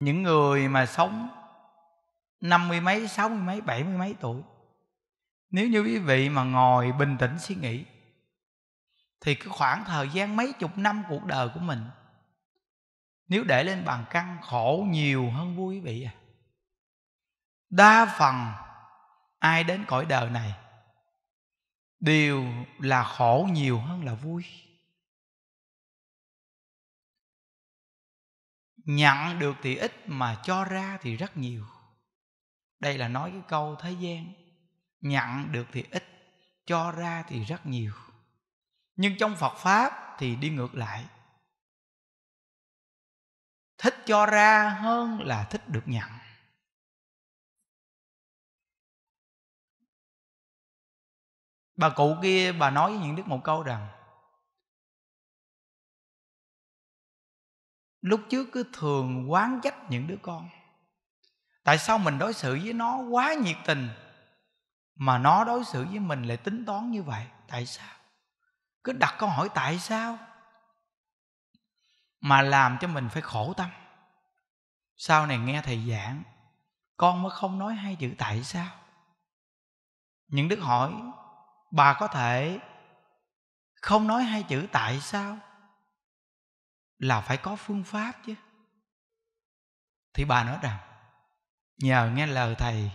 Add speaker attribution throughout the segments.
Speaker 1: những người mà sống năm mươi mấy sáu mươi mấy bảy mươi mấy tuổi nếu như quý vị mà ngồi bình tĩnh suy nghĩ thì cái khoảng thời gian mấy chục năm cuộc đời của mình nếu để lên bàn cân khổ nhiều hơn vui quý vị à đa phần ai đến cõi
Speaker 2: đời này đều là khổ nhiều hơn là vui nhận được thì ít mà cho ra thì rất nhiều đây là nói cái câu thế gian
Speaker 1: nhận được thì ít cho ra thì rất nhiều nhưng trong phật pháp
Speaker 2: thì đi ngược lại thích cho ra hơn là thích được nhận bà cụ kia bà nói với những đức một câu rằng lúc trước cứ thường quán trách những đứa con tại sao mình đối xử với nó quá nhiệt tình
Speaker 1: mà nó đối xử với mình lại tính toán như vậy tại sao cứ đặt câu hỏi tại sao mà làm cho mình phải khổ tâm sau này nghe thầy giảng con mới không nói hai chữ tại sao
Speaker 2: những đức hỏi bà có thể không nói hai chữ tại sao là phải có phương pháp chứ thì bà nói rằng nhờ nghe lời thầy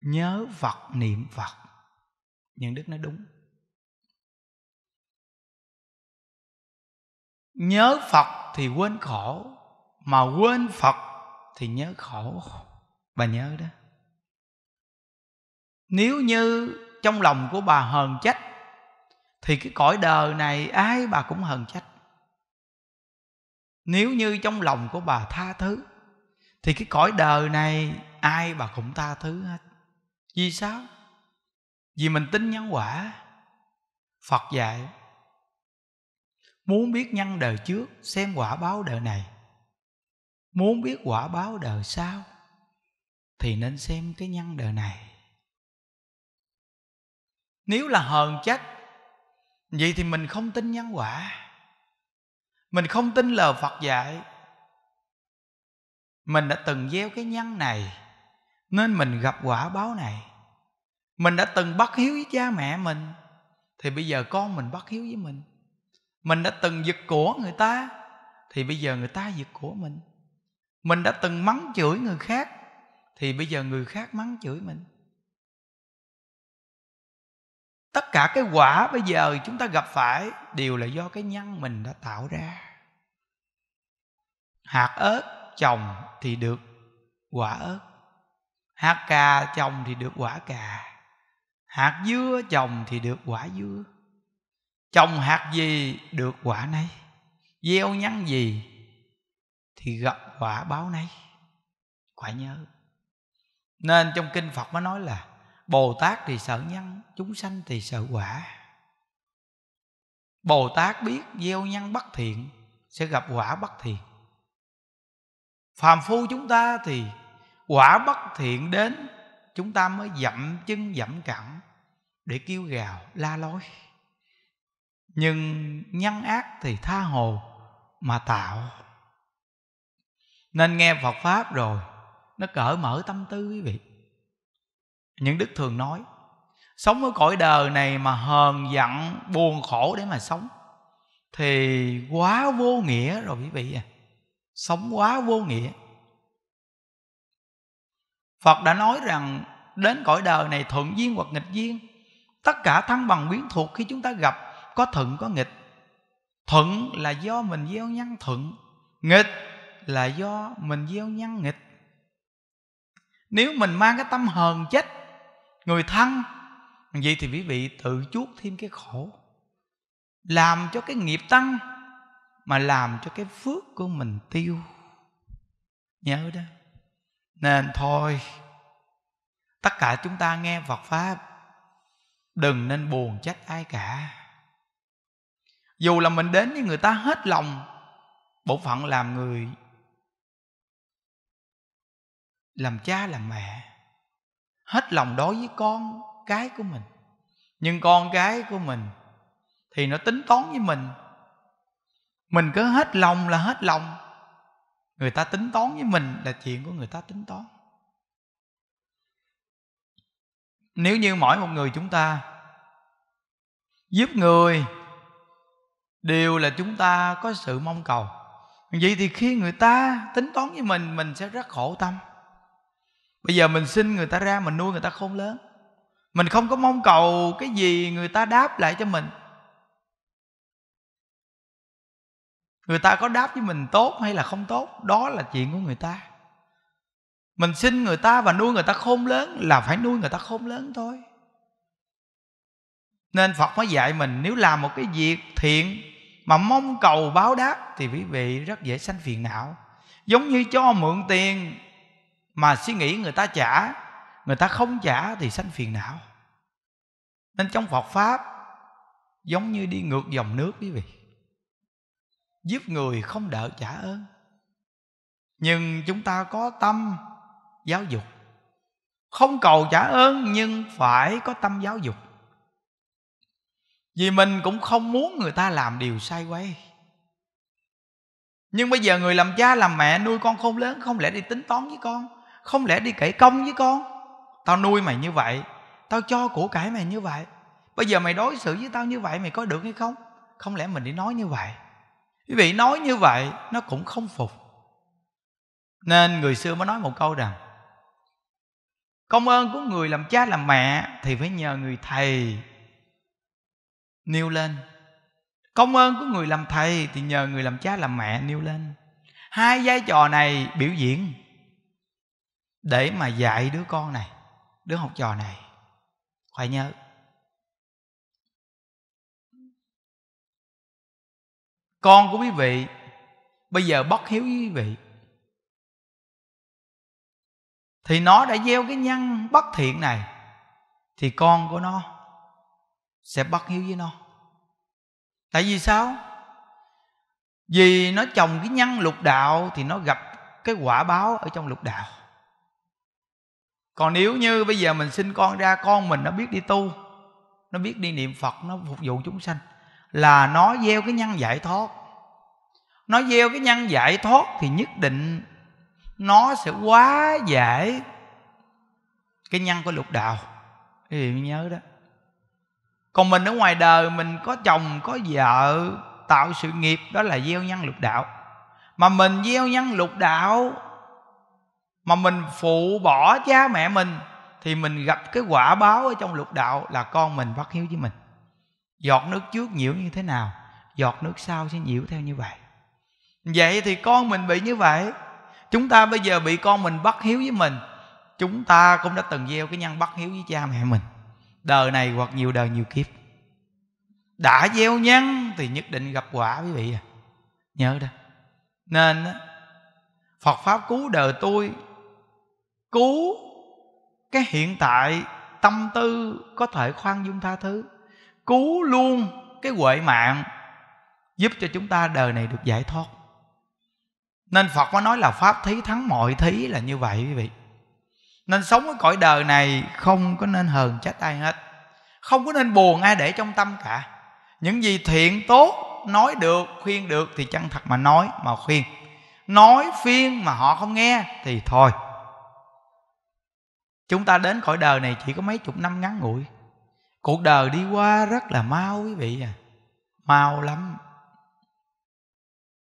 Speaker 2: nhớ phật niệm phật nhân đức nói đúng nhớ phật thì quên khổ mà quên phật thì nhớ khổ bà nhớ đó
Speaker 1: nếu như trong lòng của bà hờn trách thì cái cõi đời này ai bà cũng hờn trách nếu như trong lòng của bà tha thứ thì cái cõi đời này ai bà cũng tha thứ hết vì sao vì mình tin nhân quả phật dạy muốn biết nhân đời trước xem quả báo đời này muốn biết quả báo đời sau thì nên xem cái nhân đời này
Speaker 2: nếu là hờn trách vậy thì mình không tin nhân quả mình không tin lời phật dạy
Speaker 1: mình đã từng gieo cái nhân này nên mình gặp quả báo này mình đã từng bắt hiếu với cha mẹ mình thì bây giờ con mình bắt hiếu với mình mình đã từng giật của người ta thì bây giờ người ta giật của mình mình đã từng mắng chửi người khác thì bây giờ người khác mắng chửi mình
Speaker 2: tất cả cái quả bây giờ chúng ta gặp phải đều là do cái nhân mình đã tạo ra hạt ớt
Speaker 1: trồng thì được quả ớt hạt cà trồng thì được quả cà hạt dưa trồng thì được quả dưa trồng hạt gì được quả nấy gieo nhân gì thì gặp quả báo nấy quả nhớ nên trong kinh phật mới nói là Bồ Tát thì sợ nhân Chúng sanh thì sợ quả Bồ Tát biết gieo nhân bất thiện Sẽ gặp quả bất thiện Phàm phu chúng ta thì Quả bất thiện đến Chúng ta mới dậm chân dậm cẳng Để kêu gào la lối Nhưng nhân ác thì tha hồ Mà tạo Nên nghe Phật Pháp rồi Nó cởi mở tâm tư quý vị những đức thường nói sống ở cõi đời này mà hờn giận buồn khổ để mà sống thì quá vô nghĩa rồi quý vị à sống quá vô nghĩa phật đã nói rằng đến cõi đời này thuận duyên hoặc nghịch duyên tất cả thăng bằng biến thuộc khi chúng ta gặp có thuận có nghịch thuận là do mình gieo nhân thuận nghịch là do mình gieo nhân nghịch nếu mình mang cái tâm hờn trách người thân vậy thì quý vị tự chuốc thêm cái khổ làm cho cái nghiệp tăng mà làm cho cái phước của mình tiêu nhớ đó nên thôi tất cả chúng ta nghe phật pháp đừng nên buồn trách ai cả dù là mình đến với người ta hết lòng bổn phận làm người làm cha làm mẹ hết lòng đối với con cái của mình nhưng con cái của mình thì nó tính toán với mình mình cứ hết lòng là hết lòng người ta tính toán với mình là chuyện của người ta tính toán nếu như mỗi một người chúng ta giúp người đều là chúng ta có sự mong cầu vậy thì khi người ta tính toán với mình mình sẽ rất khổ tâm bây giờ mình xin người ta ra mình nuôi người ta khôn lớn mình không có mong cầu cái gì người ta đáp lại cho mình người ta có đáp với mình tốt hay là không tốt đó là chuyện của người ta mình xin người ta và nuôi người ta khôn lớn là phải nuôi người ta khôn lớn thôi nên phật mới dạy mình nếu làm một cái việc thiện mà mong cầu báo đáp thì quý vị rất dễ sanh phiền não giống như cho mượn tiền mà suy nghĩ người ta trả người ta không trả thì sanh phiền não nên trong phật pháp giống như đi ngược dòng nước quý vị giúp người không đợi trả ơn nhưng chúng ta có tâm giáo dục không cầu trả ơn nhưng phải có tâm giáo dục vì mình cũng không muốn người ta làm điều sai quay nhưng bây giờ người làm cha làm mẹ nuôi con không lớn không lẽ đi tính toán với con không lẽ đi cậy công với con tao nuôi mày như vậy tao cho của cải mày như vậy bây giờ mày đối xử với tao như vậy mày có được hay không không lẽ mình đi nói như vậy quý vị nói như vậy nó cũng không phục nên người xưa mới nói một câu rằng công ơn của người làm cha làm mẹ thì phải nhờ người thầy nêu lên công ơn của người làm thầy thì nhờ người làm cha làm mẹ nêu lên hai vai trò này biểu
Speaker 2: diễn để mà dạy đứa con này đứa học trò này phải nhớ con của quý vị bây giờ bất hiếu với quý vị thì nó đã gieo cái nhân bất thiện này thì con của nó sẽ bất hiếu với nó tại vì
Speaker 1: sao vì nó trồng cái nhân lục đạo thì nó gặp cái quả báo ở trong lục đạo còn nếu như bây giờ mình sinh con ra con mình nó biết đi tu nó biết đi niệm phật nó phục vụ chúng sanh là nó gieo cái nhân giải thoát nó gieo cái nhân giải thoát thì nhất định nó sẽ quá giải cái nhân của lục đạo thì nhớ đó còn mình ở ngoài đời mình có chồng có vợ tạo sự nghiệp đó là gieo nhân lục đạo mà mình gieo nhân lục đạo mà mình phụ bỏ cha mẹ mình thì mình gặp cái quả báo ở trong lục đạo là con mình bắt hiếu với mình giọt nước trước nhiễu như thế nào giọt nước sau sẽ nhiễu theo như vậy vậy thì con mình bị như vậy chúng ta bây giờ bị con mình bắt hiếu với mình chúng ta cũng đã từng gieo cái nhân bắt hiếu với cha mẹ mình đời này hoặc nhiều đời nhiều kiếp đã gieo nhân thì nhất định gặp quả quý vị à nhớ đó nên Phật pháp cứu đời tôi cứu cái hiện tại tâm tư có thể khoan dung tha thứ cứu luôn cái huệ mạng giúp cho chúng ta đời này được giải thoát nên phật mới nói là pháp thí thắng mọi thí là như vậy quý vị nên sống ở cõi đời này không có nên hờn trách ai hết không có nên buồn ai để trong tâm cả những gì thiện tốt nói được khuyên được thì chân thật mà nói mà khuyên nói phiên mà họ không nghe thì thôi Chúng ta đến khỏi đời này chỉ có mấy chục năm ngắn ngủi Cuộc đời đi qua rất là mau quý vị à Mau lắm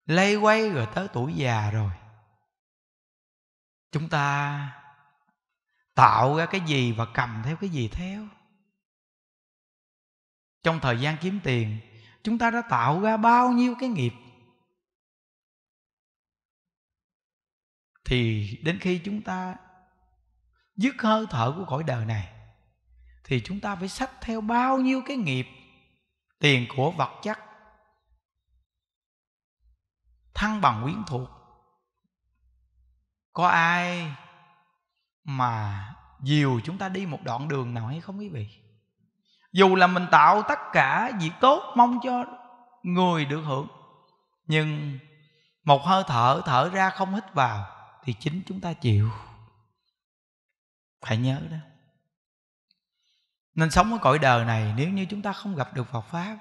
Speaker 1: lây quay rồi tới tuổi già rồi
Speaker 2: Chúng ta tạo ra cái gì và cầm theo cái gì theo Trong thời gian kiếm tiền Chúng ta đã tạo ra bao nhiêu cái nghiệp Thì
Speaker 1: đến khi chúng ta dứt hơi thở của cõi đời này thì chúng ta phải sách theo bao nhiêu cái nghiệp tiền của vật chất thăng bằng quyến thuộc có ai mà dìu chúng ta đi một đoạn đường nào hay không quý vị dù là mình tạo tất cả việc tốt mong cho người được hưởng nhưng một hơi thở thở ra không hít vào thì chính chúng ta chịu phải nhớ đó nên sống ở cõi đời này nếu như chúng ta không gặp được phật pháp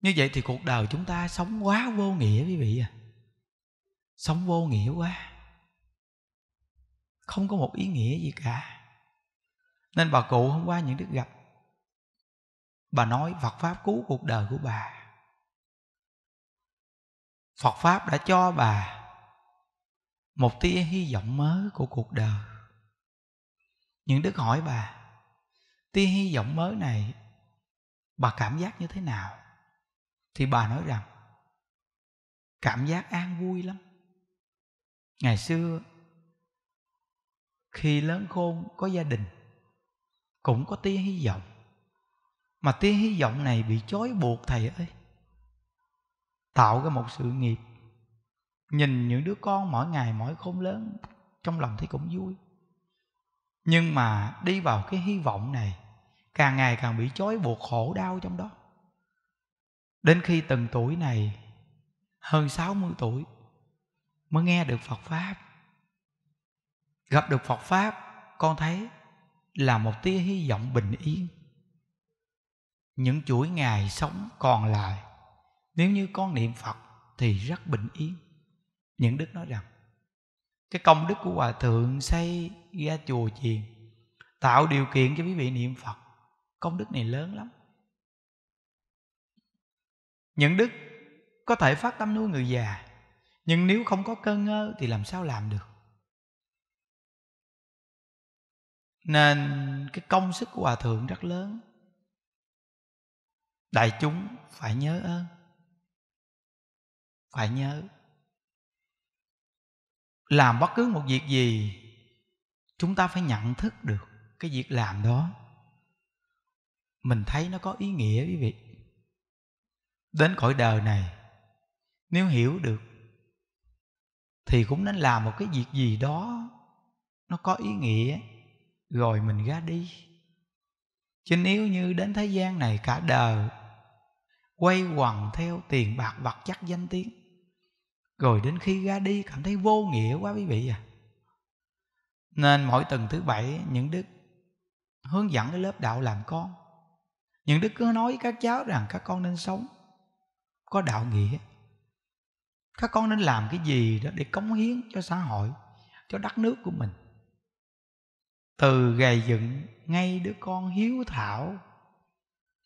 Speaker 1: như vậy thì cuộc đời chúng ta sống quá vô nghĩa quý vị à sống vô nghĩa quá không có một ý nghĩa gì cả nên bà cụ
Speaker 2: hôm qua những đức gặp bà nói phật pháp cứu cuộc đời của bà phật pháp đã cho bà một tia hy vọng mới của cuộc đời những đức hỏi bà
Speaker 1: tia hy vọng mới này bà cảm giác như thế nào thì bà nói rằng cảm giác an vui lắm ngày xưa khi lớn khôn có gia đình cũng có tia hy vọng mà tia hy vọng này bị chói buộc thầy ơi tạo ra một sự nghiệp nhìn những đứa con mỗi ngày mỗi khôn lớn trong lòng thấy cũng vui nhưng mà đi vào cái hy vọng này càng ngày càng bị chói buộc khổ đau trong đó đến khi từng tuổi này hơn 60 tuổi mới nghe được Phật pháp gặp được Phật pháp con thấy là một tia hy vọng bình yên những chuỗi ngày sống còn lại nếu như con niệm Phật thì rất bình yên những đức nói rằng cái công đức của hòa thượng xây ra chùa chiền tạo điều kiện cho quý vị niệm phật công đức này lớn lắm những đức có thể phát tâm nuôi người già nhưng nếu không có cơ ngơ thì làm sao làm
Speaker 2: được nên cái công sức của hòa thượng rất lớn đại chúng phải nhớ ơn phải nhớ
Speaker 1: làm bất cứ một việc gì chúng ta phải nhận thức được cái việc làm đó mình thấy nó có ý nghĩa quý vị đến cõi đời này nếu hiểu được thì cũng nên làm một cái việc gì đó nó có ý nghĩa rồi mình ra đi chứ nếu như đến thế gian này cả đời quay quần theo tiền bạc vật chất danh tiếng rồi đến khi ra đi cảm thấy vô nghĩa quá quý vị à nên mỗi tuần thứ bảy những đức hướng dẫn cái lớp đạo làm con. Những đức cứ nói với các cháu rằng các con nên sống có đạo nghĩa. Các con nên làm cái gì đó để cống hiến cho xã hội, cho đất nước của mình. Từ gầy dựng ngay đứa con hiếu thảo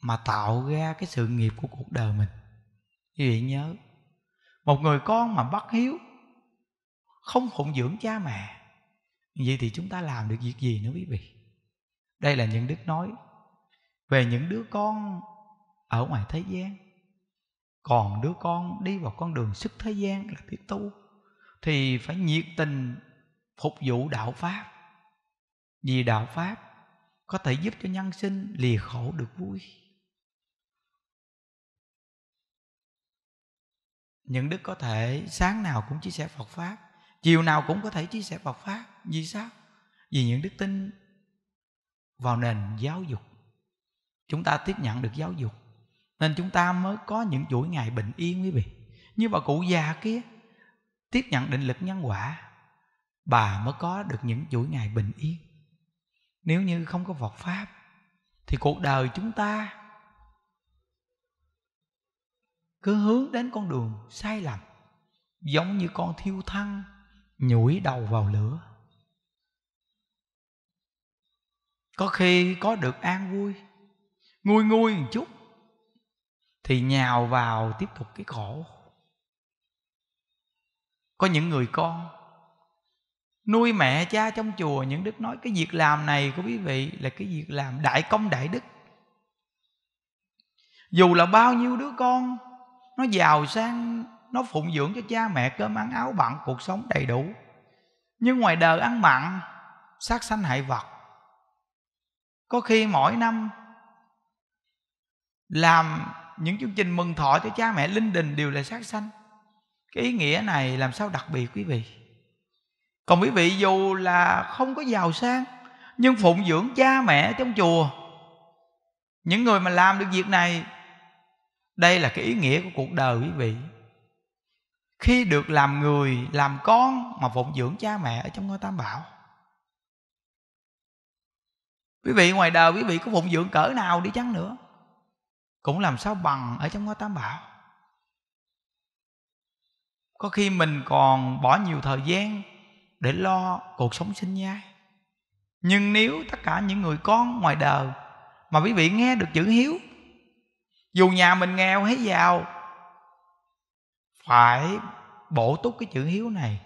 Speaker 1: mà tạo ra cái sự nghiệp của cuộc đời mình. Quý vị nhớ, một người con mà bất hiếu, không phụng dưỡng cha mẹ, vậy thì chúng ta làm được việc gì nữa quý vị đây là những đức nói về những đứa con ở ngoài thế gian còn đứa con đi vào con đường sức thế gian là tiết tu thì phải nhiệt tình phục vụ đạo pháp vì đạo pháp có thể giúp
Speaker 2: cho nhân sinh lìa khổ được vui
Speaker 1: những đức có thể sáng nào cũng chia sẻ phật pháp chiều nào cũng có thể chia sẻ phật pháp vì sao? Vì những đức tin vào nền giáo dục. Chúng ta tiếp nhận được giáo dục. Nên chúng ta mới có những chuỗi ngày bình yên quý vị. Như bà cụ già kia tiếp nhận định lực nhân quả, bà mới có được những chuỗi ngày bình yên. Nếu như không có Phật pháp thì cuộc đời chúng ta cứ hướng đến con đường sai lầm giống như con thiêu thân nhủi đầu vào lửa có khi có được an vui nguôi nguôi một chút thì nhào vào tiếp tục cái khổ có những người con nuôi mẹ cha trong chùa những đức nói cái việc làm này của quý vị là cái việc làm đại công đại đức dù là bao nhiêu đứa con nó giàu sang nó phụng dưỡng cho cha mẹ cơm ăn áo bặn cuộc sống đầy đủ nhưng ngoài đời ăn mặn sát sanh hại vật có khi mỗi năm làm những chương trình mừng thọ cho cha mẹ linh đình đều là sát sanh cái ý nghĩa này làm sao đặc biệt quý vị còn quý vị dù là không có giàu sang nhưng phụng dưỡng cha mẹ trong chùa những người mà làm được việc này đây là cái ý nghĩa của cuộc đời quý vị khi được làm người làm con mà phụng dưỡng cha mẹ ở trong ngôi tam bảo quý vị ngoài đời quý vị có phụng dưỡng cỡ nào đi chăng nữa cũng làm sao bằng ở trong ngôi tam bảo có khi mình còn bỏ nhiều thời gian để lo cuộc sống sinh nhai nhưng nếu tất cả những người con ngoài đời mà quý vị nghe được chữ hiếu dù nhà mình nghèo hay giàu phải bổ túc cái chữ hiếu này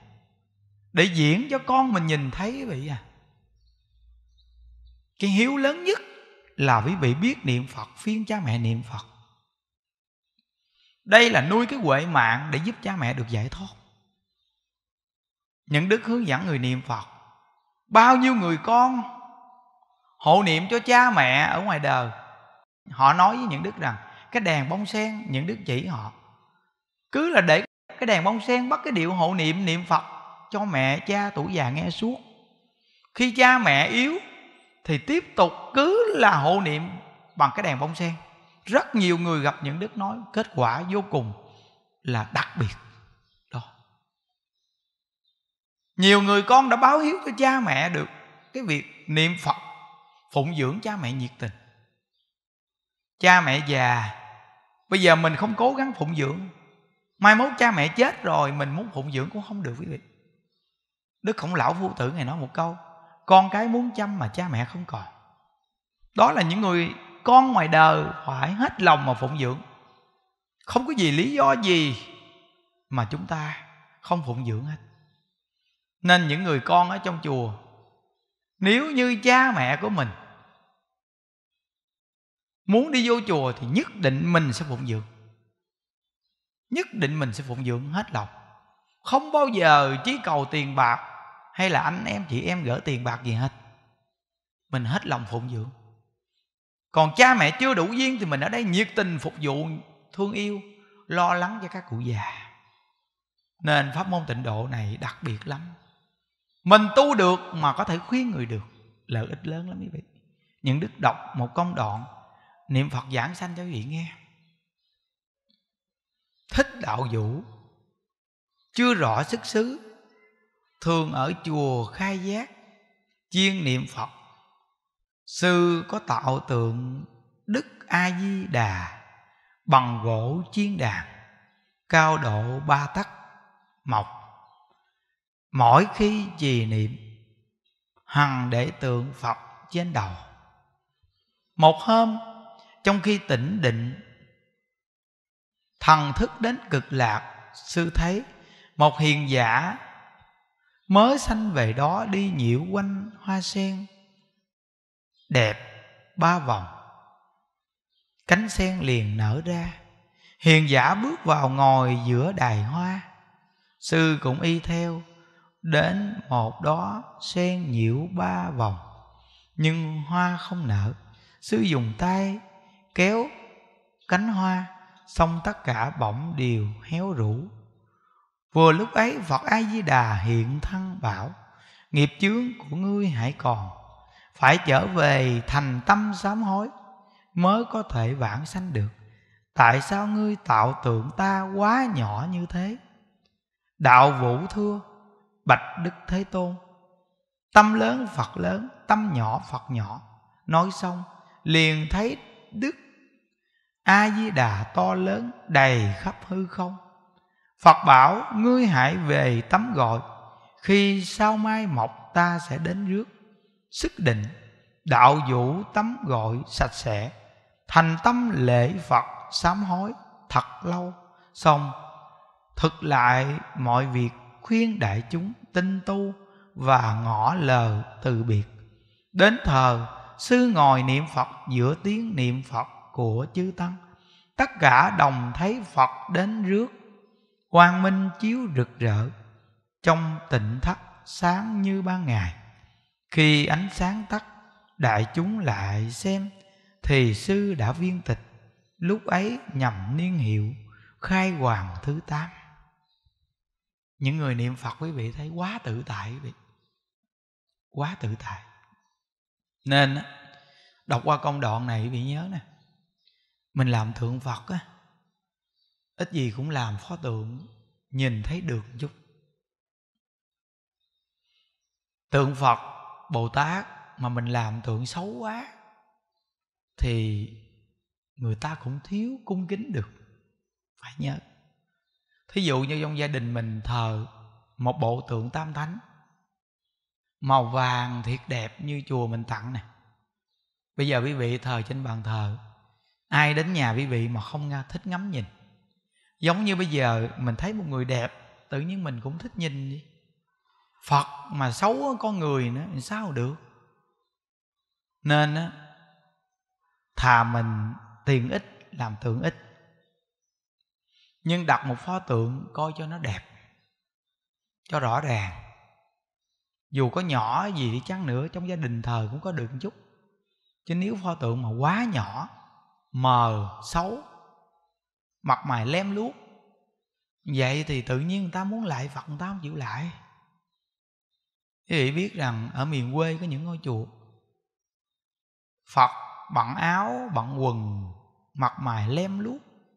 Speaker 1: để diễn cho con mình nhìn thấy quý vị à cái hiếu lớn nhất là quý vị biết niệm phật phiên cha mẹ niệm phật đây là nuôi cái huệ mạng để giúp cha mẹ được giải thoát những đức hướng dẫn người niệm phật bao nhiêu người con hộ niệm cho cha mẹ ở ngoài đời họ nói với những đức rằng cái đèn bông sen những đức chỉ họ cứ là để cái đèn bông sen bắt cái điệu hộ niệm niệm phật cho mẹ cha tuổi già nghe suốt khi cha mẹ yếu thì tiếp tục cứ là hộ niệm bằng cái đèn bông sen rất nhiều người gặp những đức nói kết quả vô cùng là đặc biệt đó nhiều người con đã báo hiếu cho cha mẹ được cái việc niệm phật phụng dưỡng cha mẹ nhiệt tình cha mẹ già bây giờ mình không cố gắng phụng dưỡng mai mốt cha mẹ chết rồi mình muốn phụng dưỡng cũng không được quý vị đức khổng lão phu tử ngày nói một câu con cái muốn chăm mà cha mẹ không còn đó là những người con ngoài đời phải hết lòng mà phụng dưỡng không có gì lý do gì mà chúng ta không phụng dưỡng hết nên những người con ở trong chùa nếu như cha mẹ của mình muốn đi vô chùa thì nhất định mình sẽ phụng dưỡng nhất định mình sẽ phụng dưỡng hết lòng không bao giờ chỉ cầu tiền bạc hay là anh em chị em gỡ tiền bạc gì hết mình hết lòng phụng dưỡng còn cha mẹ chưa đủ duyên thì mình ở đây nhiệt tình phục vụ thương yêu lo lắng cho các cụ già nên pháp môn tịnh độ này đặc biệt lắm mình tu được mà có thể khuyên người được lợi ích lớn lắm quý vị những đức đọc một công đoạn niệm phật giảng sanh cho quý vị nghe thích đạo vũ chưa rõ sức xứ thường ở chùa khai giác chuyên niệm phật sư có tạo tượng đức a di đà bằng gỗ chiên đàn cao độ ba tắc mộc mỗi khi trì niệm hằng để tượng phật trên đầu một hôm trong khi tĩnh định thần thức đến cực lạc sư thấy một hiền giả mới sanh về đó đi nhiễu quanh hoa sen đẹp ba vòng cánh sen liền nở ra hiền giả bước vào ngồi giữa đài hoa sư cũng y theo đến một đó sen nhiễu ba vòng nhưng hoa không nở sư dùng tay kéo cánh hoa xong tất cả bỗng đều héo rũ Vừa lúc ấy Phật A-di-đà hiện thân bảo Nghiệp chướng của ngươi hãy còn Phải trở về thành tâm sám hối Mới có thể vãng sanh được Tại sao ngươi tạo tượng ta quá nhỏ như thế Đạo vũ thưa Bạch Đức Thế Tôn Tâm lớn Phật lớn Tâm nhỏ Phật nhỏ Nói xong liền thấy Đức A-di-đà to lớn đầy khắp hư không Phật bảo ngươi hãy về tắm gọi Khi sao mai mọc ta sẽ đến rước Sức định đạo vũ tắm gọi sạch sẽ Thành tâm lễ Phật sám hối thật lâu Xong thực lại mọi việc khuyên đại chúng tinh tu Và ngỏ lờ từ biệt Đến thờ sư ngồi niệm Phật giữa tiếng niệm Phật của chư Tăng Tất cả đồng thấy Phật đến rước quang minh chiếu rực rỡ trong tịnh thất sáng như ban ngày khi ánh sáng tắt đại chúng lại xem thì sư đã viên tịch lúc ấy nhằm niên hiệu khai hoàng thứ tám những người niệm phật quý vị thấy quá tự tại quý vị quá tự tại nên đọc qua công đoạn này quý vị nhớ nè mình làm thượng phật á ít gì cũng làm pho tượng nhìn thấy được chút tượng phật bồ tát mà mình làm tượng xấu quá thì người ta cũng thiếu cung kính được phải nhớ thí dụ như trong gia đình mình thờ một bộ tượng tam thánh màu vàng thiệt đẹp như chùa mình tặng nè bây giờ quý vị thờ trên bàn thờ ai đến nhà quý vị mà không thích ngắm nhìn giống như bây giờ mình thấy một người đẹp tự nhiên mình cũng thích nhìn vậy. phật mà xấu con người nữa sao được nên á thà mình tiền ít làm tượng ít nhưng đặt một pho tượng coi cho nó đẹp cho rõ ràng dù có nhỏ gì đi chăng nữa trong gia đình thờ cũng có được một chút chứ nếu pho tượng mà quá nhỏ mờ xấu mặt mày lem luốc vậy thì tự nhiên người ta muốn lại phật người ta không chịu lại quý vị biết rằng ở miền quê có những ngôi chùa phật bận áo bận quần mặt mày lem luốc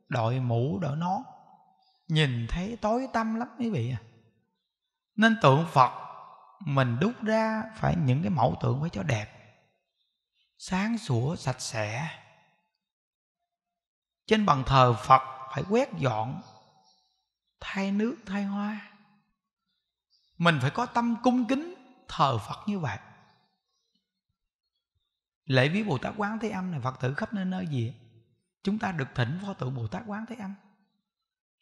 Speaker 1: đội mũ đội nón nhìn thấy tối tăm lắm quý vị à nên tượng phật mình đúc ra phải những cái mẫu tượng phải cho đẹp sáng sủa sạch sẽ trên bàn thờ phật phải quét dọn thay nước thay hoa mình phải có tâm cung kính thờ phật như vậy lễ viếng bồ tát quán thế âm này phật tử khắp nơi nơi gì chúng ta được thỉnh pho tượng bồ tát quán thế âm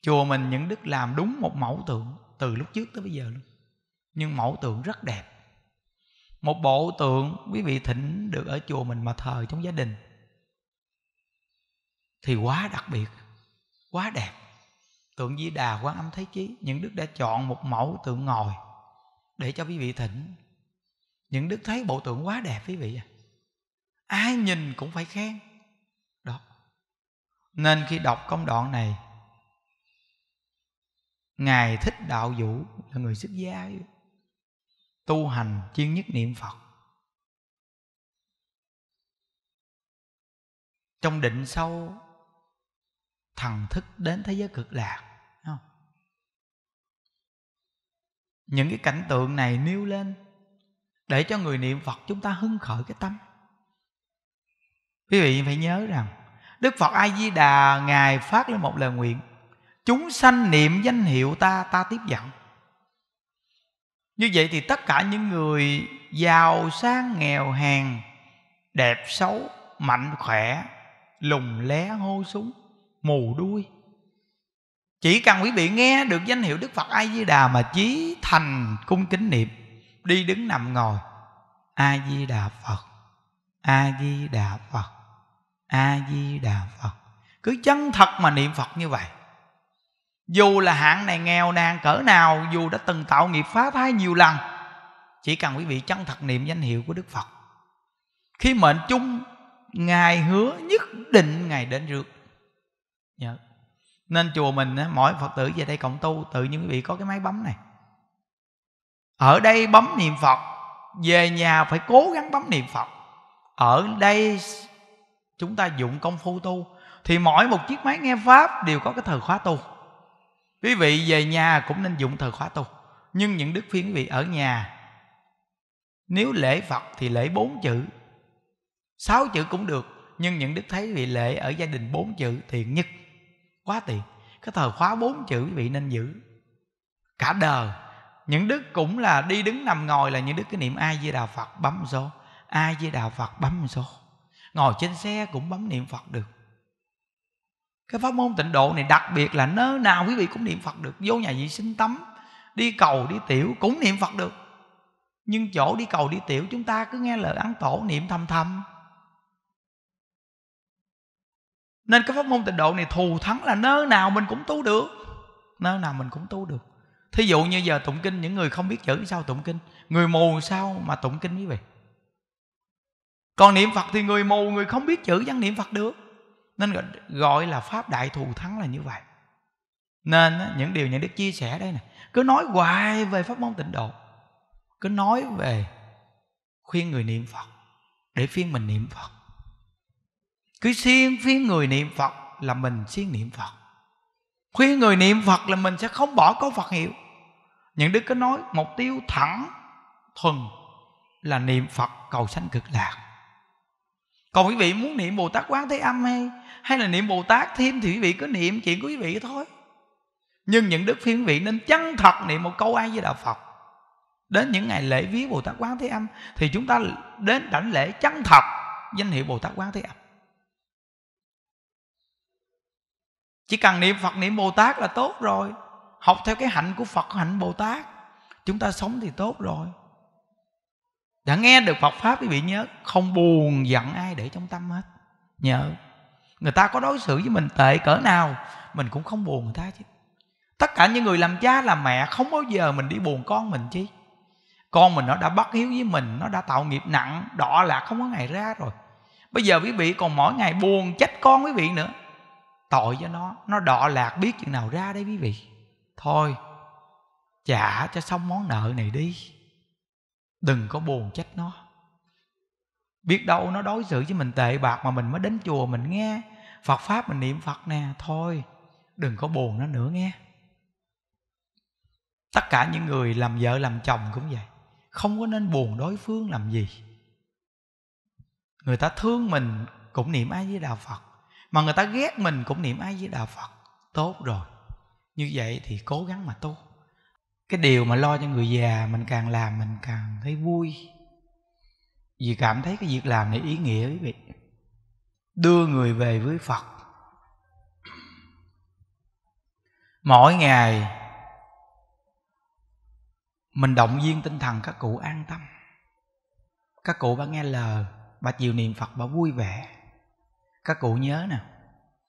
Speaker 1: chùa mình những đức làm đúng một mẫu tượng từ lúc trước tới bây giờ luôn nhưng mẫu tượng rất đẹp một bộ tượng quý vị thỉnh được ở chùa mình mà thờ trong gia đình thì quá đặc biệt quá đẹp tượng di đà quan âm thấy chí những đức đã chọn một mẫu tượng ngồi để cho quý vị thỉnh những đức thấy bộ tượng quá đẹp quý vị ai nhìn cũng phải khen đó nên khi đọc công đoạn này ngài thích đạo vũ là người xuất gia
Speaker 2: tu hành chuyên nhất niệm phật trong định sâu thần thức đến thế giới cực lạc không? những cái cảnh tượng này
Speaker 1: nêu lên để cho người niệm phật chúng ta hưng khởi cái tâm quý vị phải nhớ rằng đức phật a di đà ngài phát lên một lời nguyện chúng sanh niệm danh hiệu ta ta tiếp dẫn như vậy thì tất cả những người giàu sang nghèo hèn đẹp xấu mạnh khỏe lùng lé hô súng mù đuôi chỉ cần quý vị nghe được danh hiệu đức phật a di đà mà chí thành cung kính niệm đi đứng nằm ngồi a di đà phật a di đà phật a di đà phật cứ chân thật mà niệm phật như vậy dù là hạng này nghèo nàn cỡ nào dù đã từng tạo nghiệp phá thai nhiều lần chỉ cần quý vị chân thật niệm danh hiệu của đức phật khi mệnh chung ngài hứa nhất định ngài đến rước dạ. nên chùa mình mỗi phật tử về đây cộng tu tự nhiên quý vị có cái máy bấm này ở đây bấm niệm phật về nhà phải cố gắng bấm niệm phật ở đây chúng ta dụng công phu tu thì mỗi một chiếc máy nghe pháp đều có cái thời khóa tu quý vị về nhà cũng nên dụng thời khóa tu nhưng những đức phiên quý vị ở nhà nếu lễ phật thì lễ bốn chữ sáu chữ cũng được nhưng những đức thấy quý vị lễ ở gia đình bốn chữ thì nhất quá tiền cái thời khóa bốn chữ quý vị nên giữ cả đời những đức cũng là đi đứng nằm ngồi là những đức cái niệm ai di đà phật bấm số ai di đà phật bấm số ngồi trên xe cũng bấm niệm phật được cái pháp môn tịnh độ này đặc biệt là nơi nào quý vị cũng niệm phật được vô nhà vệ sinh tắm đi cầu đi tiểu cũng niệm phật được nhưng chỗ đi cầu đi tiểu chúng ta cứ nghe lời ăn tổ niệm thầm thầm nên cái pháp môn tịnh độ này thù thắng là nơi nào mình cũng tu được nơi nào mình cũng tu được thí dụ như giờ tụng kinh những người không biết chữ sao tụng kinh người mù sao mà tụng kinh quý vị còn niệm phật thì người mù người không biết chữ vẫn niệm phật được nên gọi là pháp đại thù thắng là như vậy nên những điều những đức chia sẻ đây nè cứ nói hoài về pháp môn tịnh độ cứ nói về khuyên người niệm phật để phiên mình niệm phật cứ xuyên phiến người niệm phật là mình xuyên niệm phật khuyên người niệm phật là mình sẽ không bỏ câu phật hiệu những đức có nói mục tiêu thẳng thuần là niệm phật cầu sanh cực lạc còn quý vị muốn niệm bồ tát quán thế âm hay hay là niệm bồ tát thêm thì quý vị cứ niệm chuyện của quý vị thôi nhưng những đức phiên quý vị nên chân thật niệm một câu ai với đạo phật đến những ngày lễ viếng bồ tát quán thế âm thì chúng ta đến đảnh lễ chân thật danh hiệu bồ tát quán thế âm chỉ cần niệm phật niệm bồ tát là tốt rồi học theo cái hạnh của phật hạnh bồ tát chúng ta sống thì tốt rồi đã nghe được phật pháp quý vị nhớ không buồn giận ai để trong tâm hết nhớ người ta có đối xử với mình tệ cỡ nào mình cũng không buồn người ta chứ tất cả những người làm cha làm mẹ không bao giờ mình đi buồn con mình chứ con mình nó đã bất hiếu với mình nó đã tạo nghiệp nặng đọa lạc không có ngày ra rồi bây giờ quý vị còn mỗi ngày buồn trách con quý vị nữa tội cho nó nó đọ lạc biết chừng nào ra đấy quý vị thôi trả cho xong món nợ này đi đừng có buồn trách nó biết đâu nó đối xử với mình tệ bạc mà mình mới đến chùa mình nghe phật pháp mình niệm phật nè thôi đừng có buồn nó nữa nghe tất cả những người làm vợ làm chồng cũng vậy không có nên buồn đối phương làm gì người ta thương mình cũng niệm ai với đạo phật mà người ta ghét mình cũng niệm ai với Đạo phật tốt rồi như vậy thì cố gắng mà tu cái điều mà lo cho người già mình càng làm mình càng thấy vui vì cảm thấy cái việc làm này ý nghĩa quý vị đưa người về với phật mỗi ngày mình động viên tinh thần các cụ an tâm các cụ bà nghe lời bà chịu niệm phật bà vui vẻ các cụ nhớ nè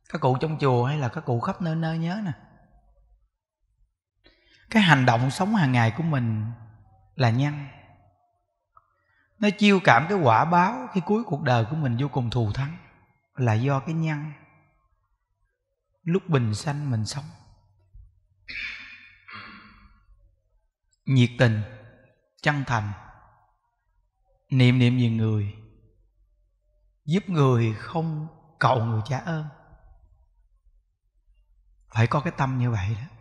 Speaker 1: các cụ trong chùa hay là các cụ khắp nơi nơi nhớ nè cái hành động sống hàng ngày của mình là nhân nó chiêu cảm cái quả báo khi cuối cuộc đời của mình vô cùng thù thắng là do cái nhân lúc bình sanh mình sống nhiệt tình chân thành niệm niệm về người giúp người không cầu người trả ơn phải có cái tâm như vậy đó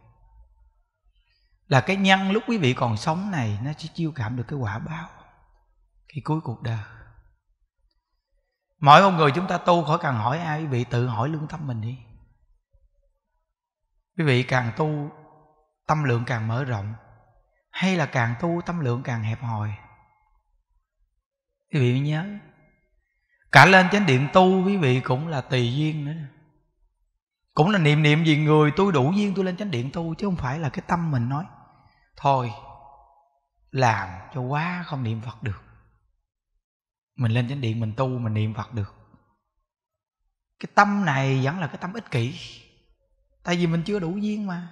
Speaker 1: là cái nhân lúc quý vị còn sống này nó chỉ chiêu cảm được cái quả báo khi cuối cuộc đời mỗi một người chúng ta tu khỏi cần hỏi ai quý vị tự hỏi lương tâm mình đi quý vị càng tu tâm lượng càng mở rộng hay là càng tu tâm lượng càng hẹp hòi quý vị nhớ cả lên chánh điện tu quý vị cũng là tùy duyên nữa cũng là niệm niệm vì người tôi đủ duyên tôi lên chánh điện tu chứ không phải là cái tâm mình nói thôi làm cho quá không niệm phật được mình lên chánh điện mình tu mình niệm phật được cái tâm này vẫn là cái tâm ích kỷ tại vì mình chưa đủ duyên mà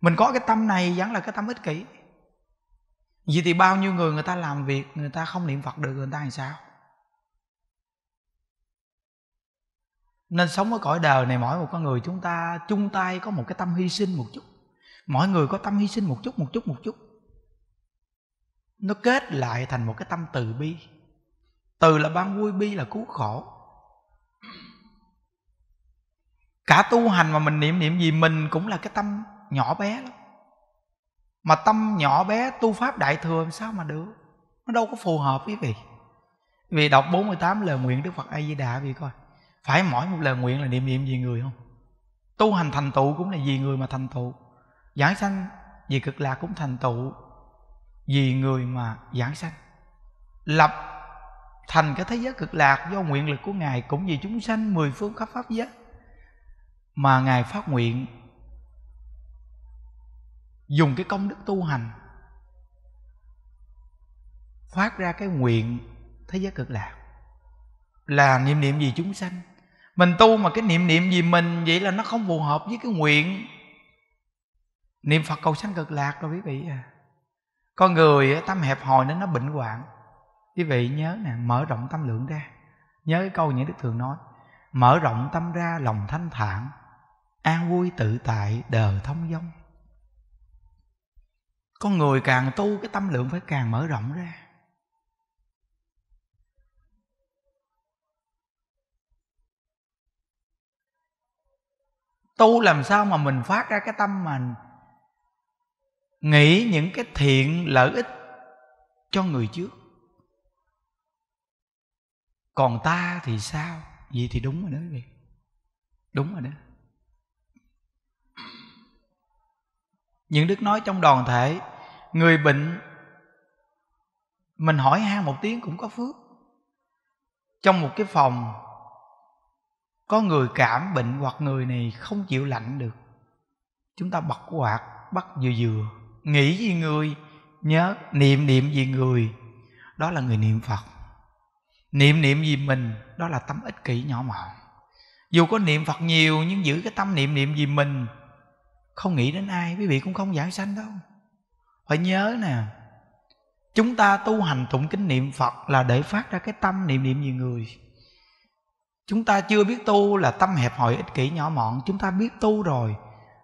Speaker 1: mình có cái tâm này vẫn là cái tâm ích kỷ vậy thì bao nhiêu người người ta làm việc người ta không niệm phật được người ta làm sao nên sống ở cõi đời này mỗi một con người chúng ta chung tay có một cái tâm hy sinh một chút mỗi người có tâm hy sinh một chút một chút một chút nó kết lại thành một cái tâm từ bi từ là ban vui bi là cứu khổ cả tu hành mà mình niệm niệm gì mình cũng là cái tâm nhỏ bé lắm mà tâm nhỏ bé tu pháp đại thừa sao mà được nó đâu có phù hợp với vị vì đọc 48 lời nguyện Đức Phật A Di Đà vì coi phải mỗi một lời nguyện là niệm niệm vì người không tu hành thành tựu cũng là vì người mà thành tựu giảng sanh vì cực lạc cũng thành tựu vì người mà giảng sanh lập thành cái thế giới cực lạc do nguyện lực của ngài cũng vì chúng sanh mười phương khắp pháp giới mà ngài phát nguyện dùng cái công đức tu hành phát ra cái nguyện thế giới cực lạc là niệm niệm vì chúng sanh mình tu mà cái niệm niệm gì mình vậy là nó không phù hợp với cái nguyện niệm phật cầu sanh cực lạc rồi quý vị à con người tâm hẹp hòi nên nó bệnh hoạn quý vị nhớ nè mở rộng tâm lượng ra nhớ cái câu những đức thường nói mở rộng tâm ra lòng thanh thản an vui tự tại đời thông dong con người càng tu cái tâm lượng phải càng mở rộng
Speaker 2: ra tu làm sao mà mình phát ra cái
Speaker 1: tâm mình nghĩ những cái thiện lợi ích cho người trước còn ta thì sao vậy thì đúng rồi đó vậy đúng rồi đó những đức nói trong đoàn thể người bệnh mình hỏi han một tiếng cũng có phước trong một cái phòng có người cảm bệnh hoặc người này không chịu lạnh được chúng ta bật quạt bắt vừa vừa nghĩ gì người nhớ niệm niệm gì người đó là người niệm phật niệm niệm gì mình đó là tâm ích kỷ nhỏ mọn dù có niệm phật nhiều nhưng giữ cái tâm niệm niệm gì mình không nghĩ đến ai quý vị cũng không giải sanh đâu phải nhớ nè chúng ta tu hành tụng kinh niệm phật là để phát ra cái tâm niệm niệm gì người chúng ta chưa biết tu là tâm hẹp hòi ích kỷ nhỏ mọn chúng ta biết tu rồi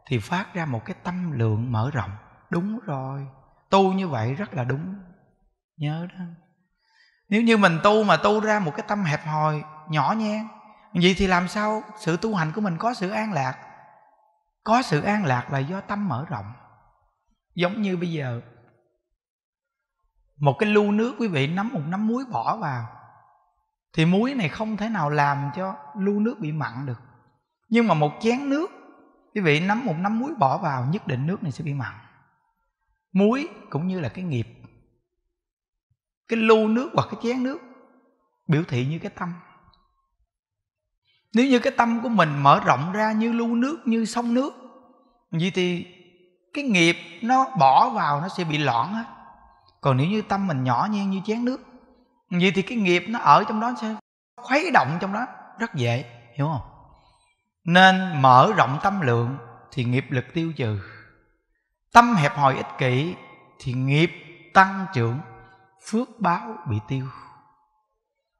Speaker 1: thì phát ra một cái tâm lượng mở rộng đúng rồi tu như vậy rất là đúng nhớ đó nếu như mình tu mà tu ra một cái tâm hẹp hòi nhỏ nhen vậy thì làm sao sự tu hành của mình có sự an lạc có sự an lạc là do tâm mở rộng giống như bây giờ một cái lu nước quý vị nắm một nắm muối bỏ vào thì muối này không thể nào làm cho lưu nước bị mặn được nhưng mà một chén nước quý vị nắm một nắm muối bỏ vào nhất định nước này sẽ bị mặn muối cũng như là cái nghiệp cái lưu nước hoặc cái chén nước biểu thị như cái tâm nếu như cái tâm của mình mở rộng ra như lưu nước như sông nước vậy thì cái nghiệp nó bỏ vào nó sẽ bị loãng hết còn nếu như tâm mình nhỏ nhen như chén nước vậy thì cái nghiệp nó ở trong đó sẽ khuấy động trong đó rất dễ hiểu không nên mở rộng tâm lượng thì nghiệp lực tiêu trừ tâm hẹp hòi ích kỷ thì nghiệp tăng trưởng phước báo bị tiêu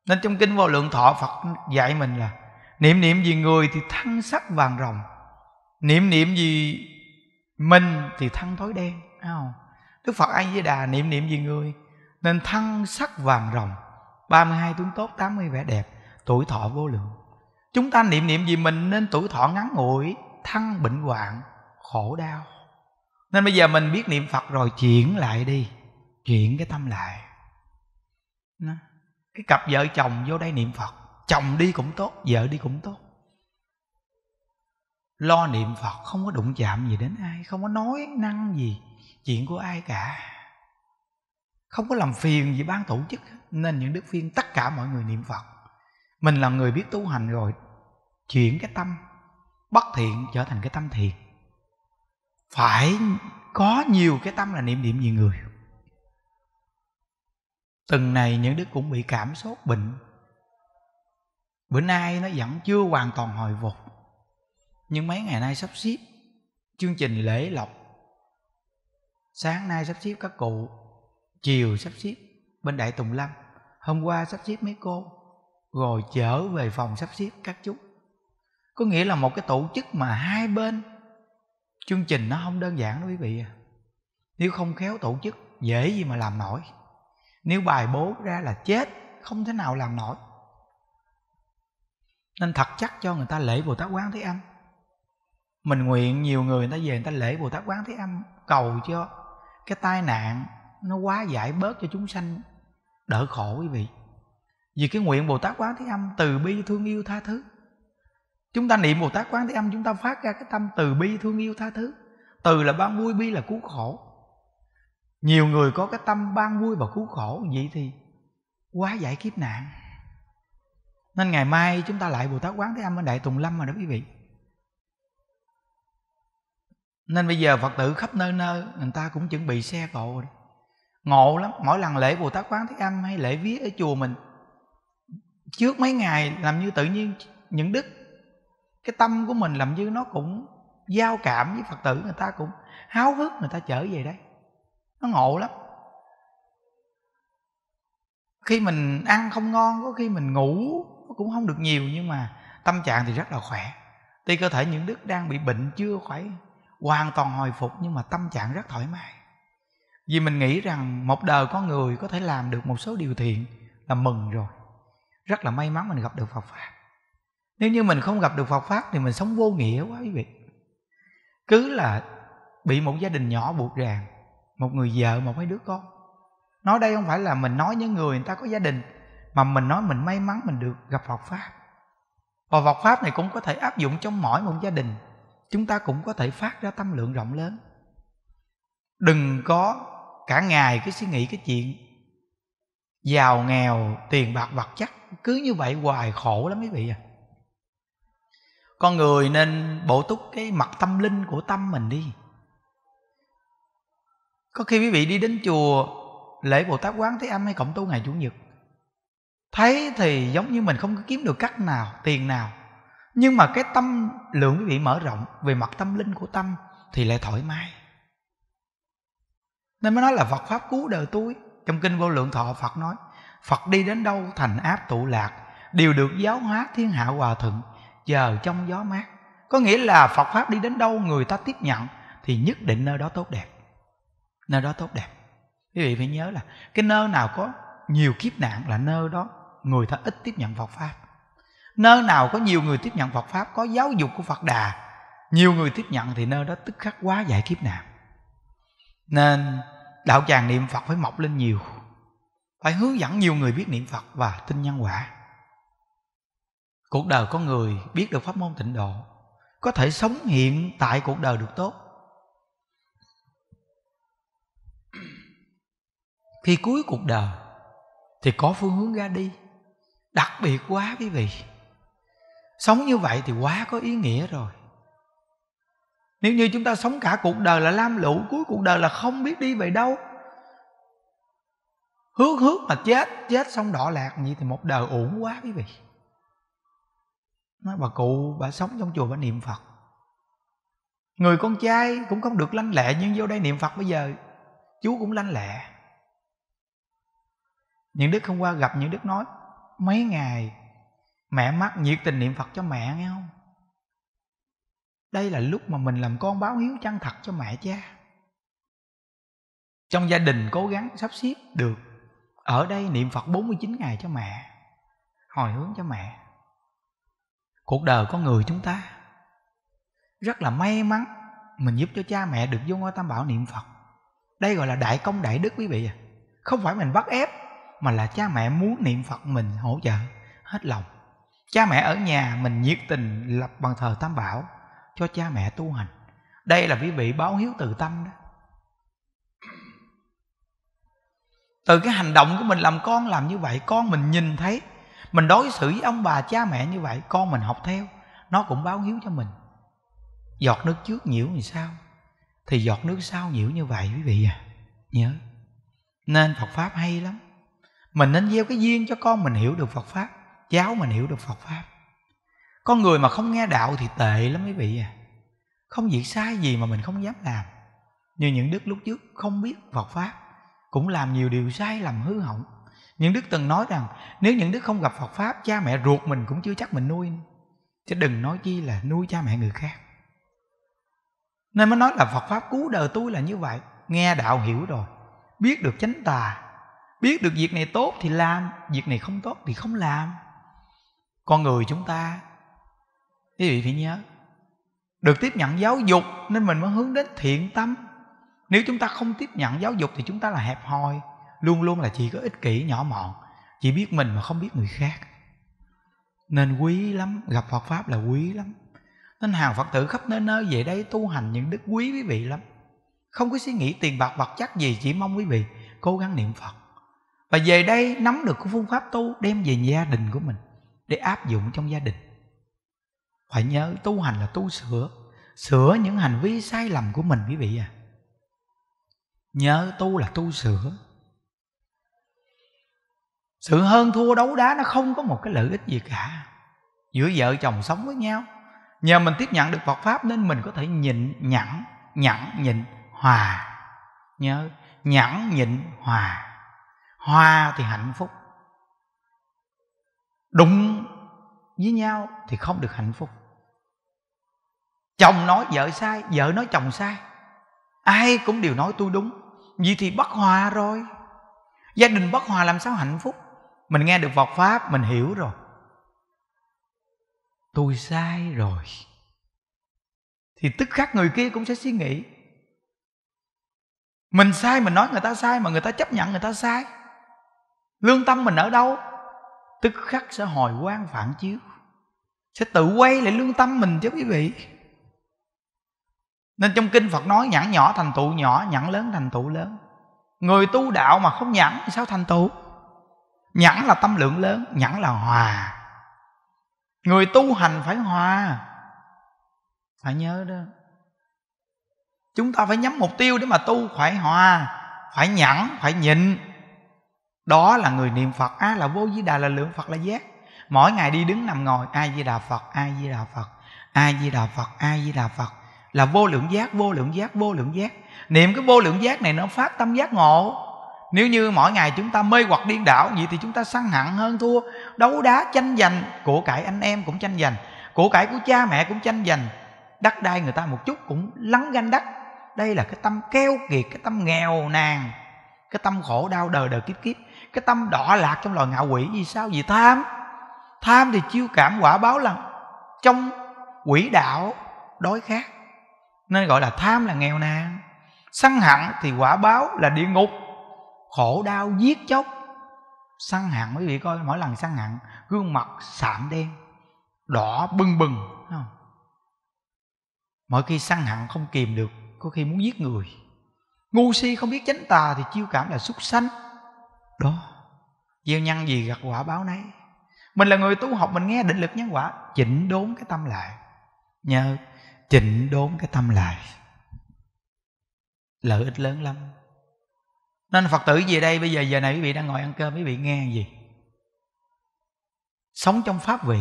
Speaker 1: nên trong kinh vô lượng thọ phật dạy mình là niệm niệm gì người thì thăng sắc vàng rồng niệm niệm gì mình thì thăng tối đen không đức phật ai với đà niệm niệm gì người nên thăng sắc vàng rồng 32 tướng tốt 80 vẻ đẹp tuổi thọ vô lượng chúng ta niệm niệm vì mình nên tuổi thọ ngắn ngủi thăng bệnh hoạn khổ đau nên bây giờ mình biết niệm phật rồi chuyển lại đi chuyển cái tâm lại cái cặp vợ chồng vô đây niệm phật chồng đi cũng tốt vợ đi cũng tốt lo niệm phật không có đụng chạm gì đến ai không có nói năng gì chuyện của ai cả không có làm phiền gì ban tổ chức nên những đức viên tất cả mọi người niệm phật mình là người biết tu hành rồi chuyển cái tâm bất thiện trở thành cái tâm thiện phải có nhiều cái tâm là niệm niệm gì người từng này những đức cũng bị cảm sốt bệnh bữa nay nó vẫn chưa hoàn toàn hồi phục nhưng mấy ngày nay sắp xếp chương trình lễ lọc sáng nay sắp xếp các cụ chiều sắp xếp bên đại tùng lâm hôm qua sắp xếp mấy cô rồi trở về phòng sắp xếp các chú có nghĩa là một cái tổ chức mà hai bên chương trình nó không đơn giản đó quý vị à nếu không khéo tổ chức dễ gì mà làm nổi nếu bài bố ra là chết không thể nào làm nổi nên thật chắc cho người ta lễ bồ tát quán thế âm mình nguyện nhiều người người ta về người ta lễ bồ tát quán thế âm cầu cho cái tai nạn nó quá giải bớt cho chúng sanh đỡ khổ quý vị vì cái nguyện bồ tát quán thế âm từ bi thương yêu tha thứ chúng ta niệm bồ tát quán thế âm chúng ta phát ra cái tâm từ bi thương yêu tha thứ từ là ban vui bi là cứu khổ nhiều người có cái tâm ban vui và cứu khổ vậy thì quá giải kiếp nạn nên ngày mai chúng ta lại bồ tát quán thế âm ở đại tùng lâm mà đó quý vị nên bây giờ phật tử khắp nơi nơi người ta cũng chuẩn bị xe cộ rồi ngộ lắm mỗi lần lễ bồ tát quán thế âm hay lễ viết ở chùa mình trước mấy ngày làm như tự nhiên những đức cái tâm của mình làm như nó cũng giao cảm với phật tử người ta cũng háo hức người ta trở về đây nó ngộ lắm khi mình ăn không ngon có khi mình ngủ cũng không được nhiều nhưng mà tâm trạng thì rất là khỏe tuy cơ thể những đức đang bị bệnh chưa khỏi hoàn toàn hồi phục nhưng mà tâm trạng rất thoải mái vì mình nghĩ rằng một đời con người có thể làm được một số điều thiện là mừng rồi rất là may mắn mình gặp được phật pháp nếu như mình không gặp được phật pháp thì mình sống vô nghĩa quá quý vị cứ là bị một gia đình nhỏ buộc ràng một người vợ một mấy đứa con nói đây không phải là mình nói những người người ta có gia đình mà mình nói mình may mắn mình được gặp phật pháp và phật pháp này cũng có thể áp dụng trong mỗi một gia đình chúng ta cũng có thể phát ra tâm lượng rộng lớn đừng có cả ngày cứ suy nghĩ cái chuyện giàu nghèo tiền bạc vật chất cứ như vậy hoài khổ lắm quý vị à con người nên bổ túc cái mặt tâm linh của tâm mình đi có khi quý vị đi đến chùa lễ bồ tát quán thế âm hay cộng tu ngày chủ nhật thấy thì giống như mình không có kiếm được cách nào tiền nào nhưng mà cái tâm lượng quý vị mở rộng về mặt tâm linh của tâm thì lại thoải mái nên mới nói là phật pháp cứu đời tôi trong kinh vô lượng thọ phật nói phật đi đến đâu thành áp tụ lạc đều được giáo hóa thiên hạ hòa thuận chờ trong gió mát có nghĩa là phật pháp đi đến đâu người ta tiếp nhận thì nhất định nơi đó tốt đẹp nơi đó tốt đẹp quý vị phải nhớ là cái nơi nào có nhiều kiếp nạn là nơi đó người ta ít tiếp nhận phật pháp nơi nào có nhiều người tiếp nhận phật pháp có giáo dục của phật đà nhiều người tiếp nhận thì nơi đó tức khắc quá giải kiếp nạn nên đạo tràng niệm phật phải mọc lên nhiều phải hướng dẫn nhiều người biết niệm phật và tin nhân quả cuộc đời có người biết được pháp môn tịnh độ có thể sống hiện tại cuộc đời được tốt khi cuối cuộc đời thì có phương hướng ra đi đặc biệt quá quý vị sống như vậy thì quá có ý nghĩa rồi nếu như chúng ta sống cả cuộc đời là lam lũ cuối cuộc đời là không biết đi về đâu hước hước mà chết chết xong đỏ lạc vậy thì một đời uổng quá quý vị nói bà cụ bà sống trong chùa bà niệm phật người con trai cũng không được lanh lẹ nhưng vô đây niệm phật bây giờ chú cũng lanh lẹ những đức hôm qua gặp những đức nói mấy ngày mẹ mắc nhiệt tình niệm phật cho mẹ nghe không đây là lúc mà mình làm con báo hiếu chân thật cho mẹ cha
Speaker 2: trong gia đình cố
Speaker 1: gắng sắp xếp được ở đây niệm phật 49 ngày cho mẹ hồi hướng cho mẹ cuộc đời có người chúng ta rất là may mắn mình giúp cho cha mẹ được vô ngôi tam bảo niệm phật đây gọi là đại công đại đức quý vị à không phải mình bắt ép mà là cha mẹ muốn niệm phật mình hỗ trợ hết lòng cha mẹ ở nhà mình nhiệt tình lập bàn thờ tam bảo cho cha mẹ tu hành đây là quý vị báo hiếu từ tâm đó từ cái hành động của mình làm con làm như vậy con mình nhìn thấy mình đối xử với ông bà cha mẹ như vậy con mình học theo nó cũng báo hiếu cho mình giọt nước trước nhiễu thì sao thì giọt nước sau nhiễu như vậy quý vị à nhớ nên phật pháp hay lắm mình nên gieo cái duyên cho con mình hiểu được phật pháp cháu mình hiểu được phật pháp con người mà không nghe đạo thì tệ lắm quý vị à không việc sai gì mà mình không dám làm như những đức lúc trước không biết Phật pháp cũng làm nhiều điều sai lầm hư hỏng những đức từng nói rằng nếu những đức không gặp Phật pháp cha mẹ ruột mình cũng chưa chắc mình nuôi chứ đừng nói chi là nuôi cha mẹ người khác nên mới nói là Phật pháp cứu đời tôi là như vậy nghe đạo hiểu rồi biết được chánh tà biết được việc này tốt thì làm việc này không tốt thì không làm con người chúng ta quý vị phải nhớ được tiếp nhận giáo dục nên mình mới hướng đến thiện tâm nếu chúng ta không tiếp nhận giáo dục thì chúng ta là hẹp hòi luôn luôn là chỉ có ích kỷ nhỏ mọn chỉ biết mình mà không biết người khác nên quý lắm gặp phật pháp là quý lắm nên hàng phật tử khắp nơi nơi về đây tu hành những đức quý quý vị lắm không có suy nghĩ tiền bạc vật chất gì chỉ mong quý vị cố gắng niệm phật và về đây nắm được phương pháp tu đem về gia đình của mình để áp dụng trong gia đình phải nhớ tu hành là tu sửa sửa những hành vi sai lầm của mình quý vị à nhớ tu là tu sửa sự hơn thua đấu đá nó không có một cái lợi ích gì cả giữa vợ chồng sống với nhau nhờ mình tiếp nhận được Phật pháp nên mình có thể nhịn nhẫn nhẫn nhịn hòa nhớ nhẫn nhịn hòa hòa thì hạnh phúc đúng với nhau thì không được hạnh phúc chồng nói vợ sai vợ nói chồng sai ai cũng đều nói tôi đúng vì thì bất hòa rồi gia đình bất hòa làm sao hạnh phúc mình nghe được phật pháp mình hiểu rồi tôi sai rồi thì tức khắc người kia cũng sẽ suy nghĩ mình sai mình nói người ta sai mà người ta chấp nhận người ta sai lương tâm mình ở đâu tức khắc sẽ hồi quan phản chiếu sẽ tự quay lại lương tâm mình chứ quý vị nên trong kinh phật nói nhãn nhỏ thành tựu nhỏ nhãn lớn thành tựu lớn người tu đạo mà không nhãn thì sao thành tựu nhãn là tâm lượng lớn nhãn là hòa người tu hành phải hòa phải nhớ đó chúng ta phải nhắm mục tiêu để mà tu phải hòa phải nhẫn phải nhịn đó là người niệm phật a là vô di đà là lượng phật là giác mỗi ngày đi đứng nằm ngồi ai di đà phật ai di đà phật ai di đà phật ai di đà phật là vô lượng giác vô lượng giác vô lượng giác niệm cái vô lượng giác này nó phát tâm giác ngộ nếu như mỗi ngày chúng ta mê hoặc điên đảo vậy thì chúng ta săn hẳn hơn thua đấu đá tranh giành của cải anh em cũng tranh giành của cải của cha mẹ cũng tranh giành đất đai người ta một chút cũng lắng ganh đất. đây là cái tâm keo kiệt cái tâm nghèo nàn cái tâm khổ đau đời đời kiếp kiếp cái tâm đỏ lạc trong loài ngạo quỷ vì sao vì tham tham thì chiêu cảm quả báo là trong quỷ đạo đói khát nên gọi là tham là nghèo nàn săn hẳn thì quả báo là địa ngục khổ đau giết chóc săn hẳn quý vị coi mỗi lần săn hẳn gương mặt sạm đen đỏ bừng bừng không? mỗi khi săn hẳn không kìm được có khi muốn giết người ngu si không biết chánh tà thì chiêu cảm là súc sanh đó gieo nhân gì gặt quả báo nấy mình là người tu học mình nghe định lực nhân quả chỉnh đốn cái tâm lại nhờ chỉnh đốn cái tâm lại lợi ích lớn lắm nên phật tử về đây bây giờ giờ này quý vị đang ngồi ăn cơm quý vị nghe gì sống trong pháp vị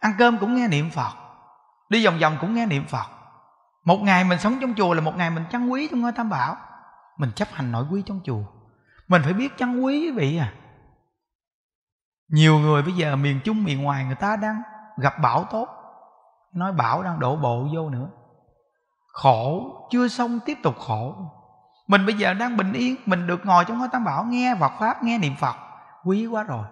Speaker 1: ăn cơm cũng nghe niệm phật đi vòng vòng cũng nghe niệm phật một ngày mình sống trong chùa là một ngày mình chăn quý trong ngôi tam bảo mình chấp hành nội quý trong chùa mình phải biết chăn quý quý vị à nhiều người bây giờ miền trung miền ngoài người ta đang gặp bão tốt nói bảo đang đổ bộ vô nữa khổ chưa xong tiếp tục khổ mình bây giờ đang bình yên mình được ngồi trong ngôi tam bảo nghe phật pháp nghe niệm phật quý quá rồi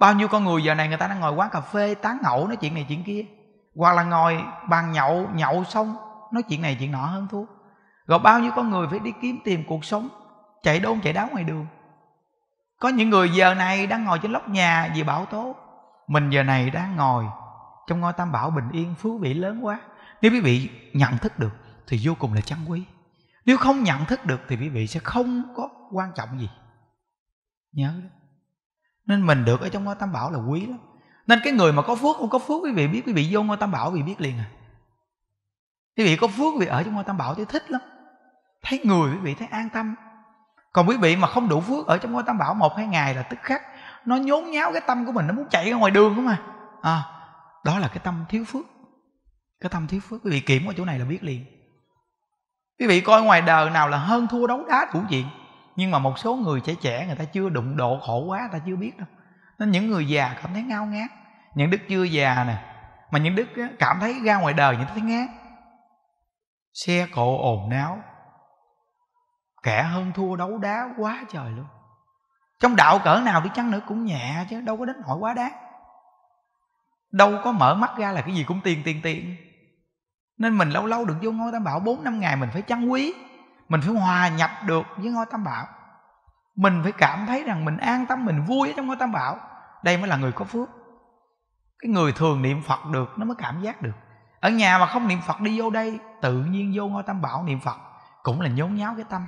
Speaker 1: bao nhiêu con người giờ này người ta đang ngồi quán cà phê tán ngẫu nói chuyện này chuyện kia hoặc là ngồi bàn nhậu nhậu xong nói chuyện này chuyện nọ hơn thuốc rồi bao nhiêu con người phải đi kiếm tìm cuộc sống chạy đôn chạy đáo ngoài đường có những người giờ này đang ngồi trên lóc nhà vì bảo tố mình giờ này đang ngồi trong ngôi tam bảo bình yên phú vị lớn quá nếu quý vị nhận thức được thì vô cùng là chân quý nếu không nhận thức được thì quý vị sẽ không có quan trọng gì nhớ nên mình được ở trong ngôi tam bảo là quý lắm nên cái người mà có phước không có phước quý vị biết quý vị vô ngôi tam bảo quý biết liền à quý vị có phước quý vị ở trong ngôi tam bảo thì thích lắm thấy người quý vị thấy an tâm còn quý vị mà không đủ phước ở trong ngôi tam bảo một hai ngày là tức khắc nó nhốn nháo cái tâm của mình nó muốn chạy ra ngoài đường không à, à đó là cái tâm thiếu phước cái tâm thiếu phước quý vị kiểm ở chỗ này là biết liền quý vị coi ngoài đời nào là hơn thua đấu đá đủ chuyện nhưng mà một số người trẻ trẻ người ta chưa đụng độ khổ quá người ta chưa biết đâu nên những người già cảm thấy ngao ngán những đức chưa già nè mà những đức cảm thấy ra ngoài đời những thấy ngán xe cộ ồn náo kẻ hơn thua đấu đá quá trời luôn trong đạo cỡ nào đi chăng nữa cũng nhẹ chứ đâu có đến nỗi quá đáng đâu có mở mắt ra là cái gì cũng tiền tiền tiền nên mình lâu lâu được vô ngôi tam bảo bốn năm ngày mình phải chăn quý mình phải hòa nhập được với ngôi tam bảo mình phải cảm thấy rằng mình an tâm mình vui ở trong ngôi tam bảo đây mới là người có phước cái người thường niệm phật được nó mới cảm giác được ở nhà mà không niệm phật đi vô đây tự nhiên vô ngôi tam bảo niệm phật cũng là nhốn nháo cái tâm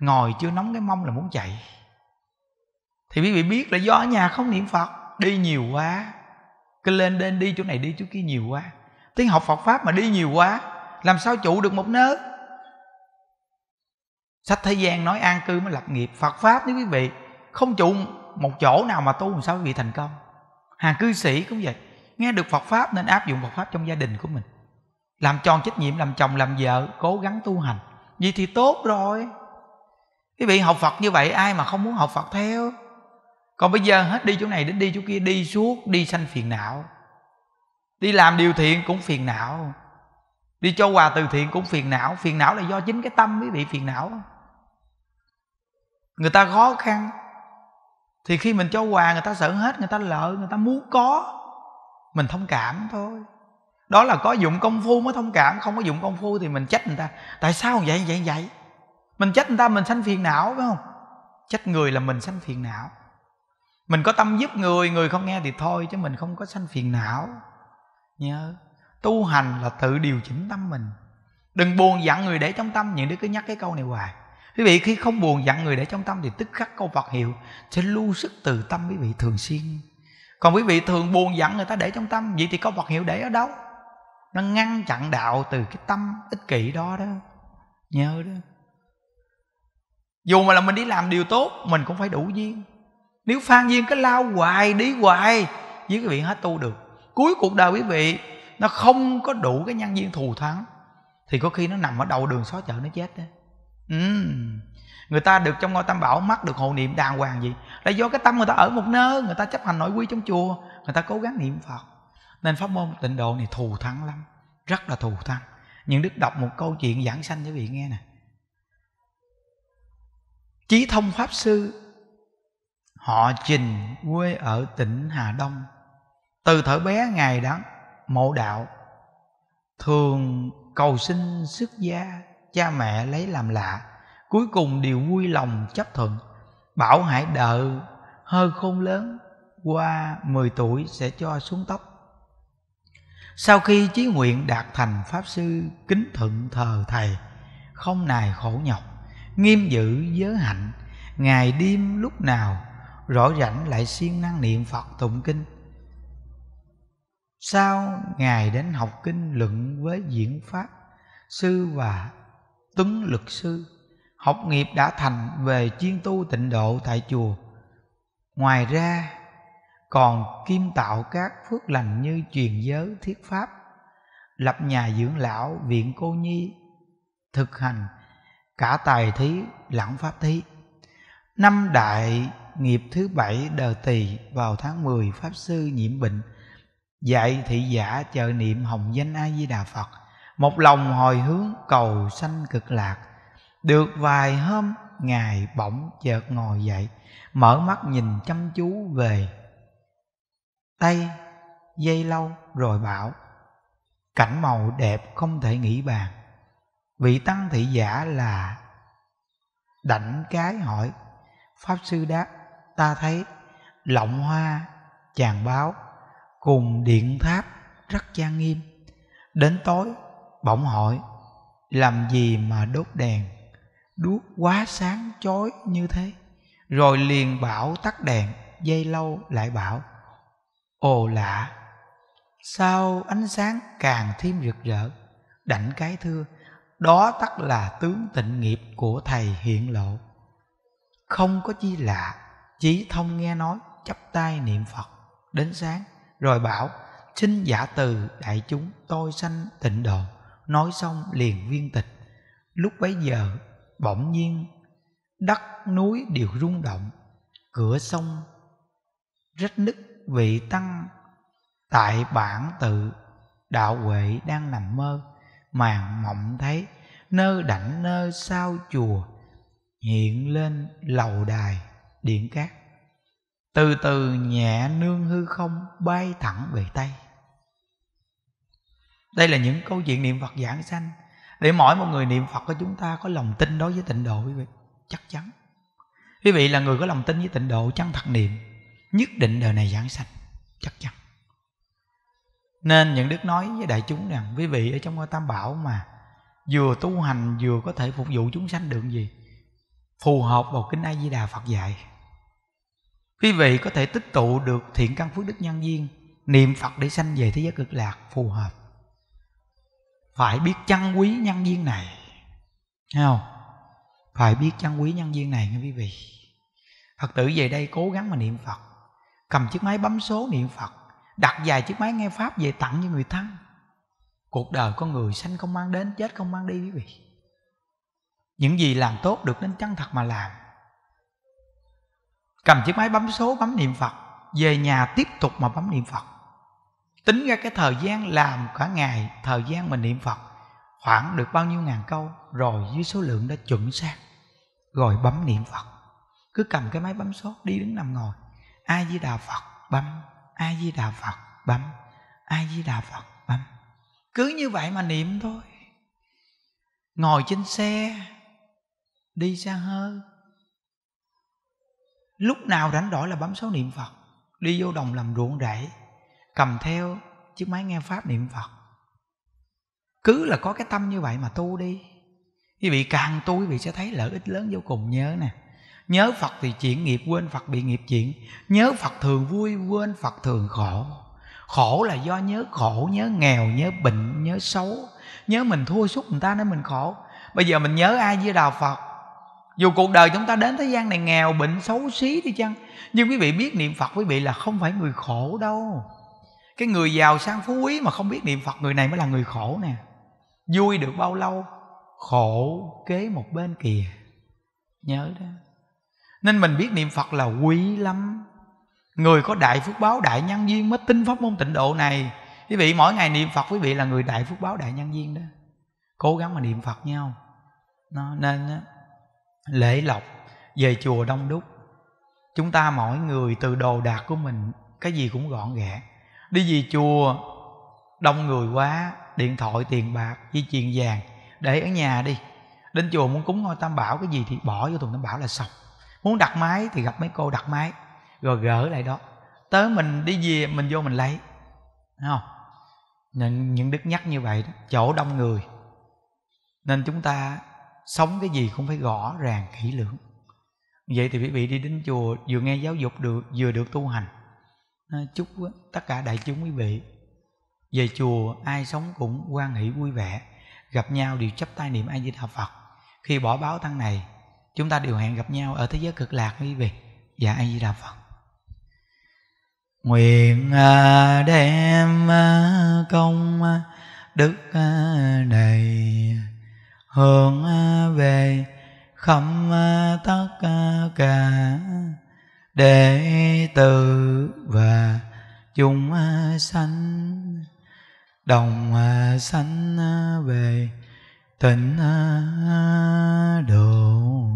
Speaker 1: ngồi chưa nóng cái mông là muốn chạy thì quý vị biết là do ở nhà không niệm phật đi nhiều quá cứ lên lên đi chỗ này đi chỗ kia nhiều quá tiếng học phật pháp mà đi nhiều quá làm sao trụ được một nơi sách thế gian nói an cư mới lập nghiệp phật pháp nếu quý vị không trụ một chỗ nào mà tu làm sao quý vị thành công hàng cư sĩ cũng vậy nghe được phật pháp nên áp dụng phật pháp trong gia đình của mình làm tròn trách nhiệm làm chồng làm vợ cố gắng tu hành vậy thì tốt rồi quý vị học phật như vậy ai mà không muốn học phật theo còn bây giờ hết đi chỗ này đến đi chỗ kia đi suốt đi sanh phiền não đi làm điều thiện cũng phiền não đi cho quà từ thiện cũng phiền não phiền não là do chính cái tâm mới bị phiền não người ta khó khăn thì khi mình cho quà người ta sợ hết người ta lợi người ta muốn có mình thông cảm thôi đó là có dụng công phu mới thông cảm không có dụng công phu thì mình trách người ta tại sao vậy vậy vậy mình trách người ta mình sanh phiền não phải không trách người là mình sanh phiền não mình có tâm giúp người người không nghe thì thôi chứ mình không có sanh phiền não nhớ tu hành là tự điều chỉnh tâm mình đừng buồn dặn người để trong tâm những đứa cứ nhắc cái câu này hoài quý vị khi không buồn dặn người để trong tâm thì tức khắc câu phật hiệu sẽ lưu sức từ tâm quý vị thường xuyên còn quý vị thường buồn dặn người ta để trong tâm vậy thì câu phật hiệu để ở đâu nó ngăn chặn đạo từ cái tâm ích kỷ đó đó nhớ đó dù mà là mình đi làm điều tốt mình cũng phải đủ duyên nếu phan duyên cái lao hoài đi hoài với cái vị hết tu được cuối cuộc đời quý vị nó không có đủ cái nhân duyên thù thắng thì có khi nó nằm ở đầu đường xó chợ nó chết đấy ừ. người ta được trong ngôi tam bảo mắt được hộ niệm đàng hoàng gì là do cái tâm người ta ở một nơi người ta chấp hành nội quy trong chùa người ta cố gắng niệm phật nên pháp môn tịnh độ này thù thắng lắm rất là thù thắng những đức đọc một câu chuyện giảng sanh cho vị nghe nè chí thông pháp sư họ trình quê ở tỉnh hà đông từ thở bé ngày đã mộ đạo thường cầu xin sức gia cha mẹ lấy làm lạ cuối cùng đều vui lòng chấp thuận bảo hãy đợi hơi khôn lớn qua 10 tuổi sẽ cho xuống tóc sau khi chí nguyện đạt thành pháp sư kính thuận thờ thầy không nài khổ nhọc nghiêm giữ giới hạnh ngày đêm lúc nào rõ rảnh lại siêng năng niệm phật tụng kinh sau ngài đến học kinh luận với diễn pháp sư và tuấn lực sư học nghiệp đã thành về chuyên tu tịnh độ tại chùa ngoài ra còn kim tạo các phước lành như truyền giới thiết pháp lập nhà dưỡng lão viện cô nhi thực hành cả tài thí lẫn pháp thí năm đại nghiệp thứ bảy đời tỳ vào tháng 10 pháp sư nhiễm bệnh dạy thị giả chợ niệm hồng danh a di đà phật một lòng hồi hướng cầu sanh cực lạc được vài hôm ngài bỗng chợt ngồi dậy mở mắt nhìn chăm chú về tay dây lâu rồi bảo cảnh màu đẹp không thể nghĩ bàn vị tăng thị giả là đảnh cái hỏi pháp sư đáp ta thấy lọng hoa chàng báo cùng điện tháp rất trang nghiêm đến tối bỗng hỏi làm gì mà đốt đèn đuốc quá sáng chói như thế rồi liền bảo tắt đèn dây lâu lại bảo ồ lạ sao ánh sáng càng thêm rực rỡ đảnh cái thưa đó tắt là tướng tịnh nghiệp của thầy hiện lộ không có chi lạ Chí thông nghe nói chắp tay niệm Phật đến sáng rồi bảo xin giả từ đại chúng tôi sanh tịnh độ nói xong liền viên tịch lúc bấy giờ bỗng nhiên đất núi đều rung động cửa sông rách nứt vị tăng tại bản tự đạo huệ đang nằm mơ màng mộng thấy nơi đảnh nơi sao chùa hiện lên lầu đài điện cát từ từ nhẹ nương hư không bay thẳng về tây đây là những câu chuyện niệm phật giảng sanh để mỗi một người niệm phật của chúng ta có lòng tin đối với tịnh độ quý vị chắc chắn quý vị là người có lòng tin với tịnh độ chân thật niệm nhất định đời này giảng sanh chắc chắn nên những đức nói với đại chúng rằng quý vị ở trong ngôi tam bảo mà vừa tu hành vừa có thể phục vụ chúng sanh được gì phù hợp vào kinh a di đà phật dạy quý vị có thể tích tụ được thiện căn phước đức nhân duyên niệm phật để sanh về thế giới cực lạc phù hợp phải biết chăn quý nhân duyên này Thấy không phải biết chăn quý nhân duyên này nha quý vị phật tử về đây cố gắng mà niệm phật cầm chiếc máy bấm số niệm phật đặt vài chiếc máy nghe pháp về tặng cho người thân cuộc đời con người sanh không mang đến chết không mang đi quý vị những gì làm tốt được nên chân thật mà làm cầm chiếc máy bấm số bấm niệm phật về nhà tiếp tục mà bấm niệm phật tính ra cái thời gian làm cả ngày thời gian mình niệm phật khoảng được bao nhiêu ngàn câu rồi với số lượng đã chuẩn xác rồi bấm niệm phật cứ cầm cái máy bấm số đi đứng nằm ngồi a di đà phật bấm a di đà phật bấm a di đà phật bấm cứ như vậy mà niệm thôi ngồi trên xe đi xa hơn lúc nào rảnh rỗi là bấm số niệm phật đi vô đồng làm ruộng rẫy cầm theo chiếc máy nghe pháp niệm phật cứ là có cái tâm như vậy mà tu đi quý vị càng tu quý vị sẽ thấy lợi ích lớn vô cùng nhớ nè nhớ phật thì chuyện nghiệp quên phật bị nghiệp chuyện nhớ phật thường vui quên phật thường khổ khổ là do nhớ khổ nhớ nghèo nhớ bệnh nhớ xấu nhớ mình thua sút người ta nên mình khổ bây giờ mình nhớ ai với đạo phật dù cuộc đời chúng ta đến thế gian này nghèo bệnh xấu xí đi chăng nhưng quý vị biết niệm phật quý vị là không phải người khổ đâu cái người giàu sang phú quý mà không biết niệm phật người này mới là người khổ nè vui được bao lâu khổ kế một bên kìa nhớ đó nên mình biết niệm phật là quý lắm người có đại phước báo đại nhân duyên mới tin pháp môn tịnh độ này quý vị mỗi ngày niệm phật quý vị là người đại phước báo đại nhân duyên đó cố gắng mà niệm phật nhau nó nên đó, lễ lộc về chùa đông đúc chúng ta mỗi người từ đồ đạc của mình cái gì cũng gọn ghẽ đi về chùa đông người quá điện thoại tiền bạc di chuyền vàng để ở nhà đi đến chùa muốn cúng ngôi tam bảo cái gì thì bỏ vô thùng tam bảo là xong muốn đặt máy thì gặp mấy cô đặt máy rồi gỡ lại đó tới mình đi về mình vô mình lấy Đúng không những, những đức nhắc như vậy đó chỗ đông người nên chúng ta sống cái gì cũng phải rõ ràng kỹ lưỡng vậy thì quý vị đi đến chùa vừa nghe giáo dục được vừa được tu hành chúc tất cả đại chúng quý vị về chùa ai sống cũng quan hỷ vui vẻ gặp nhau đều chấp tay niệm a di đà phật khi bỏ báo tăng này chúng ta đều hẹn gặp nhau ở thế giới cực lạc quý vị và a di đà phật nguyện à, đem à, công à, đức này hướng à, về khắp à, tất à, cả đệ tử và chúng
Speaker 2: sanh đồng sanh về tịnh độ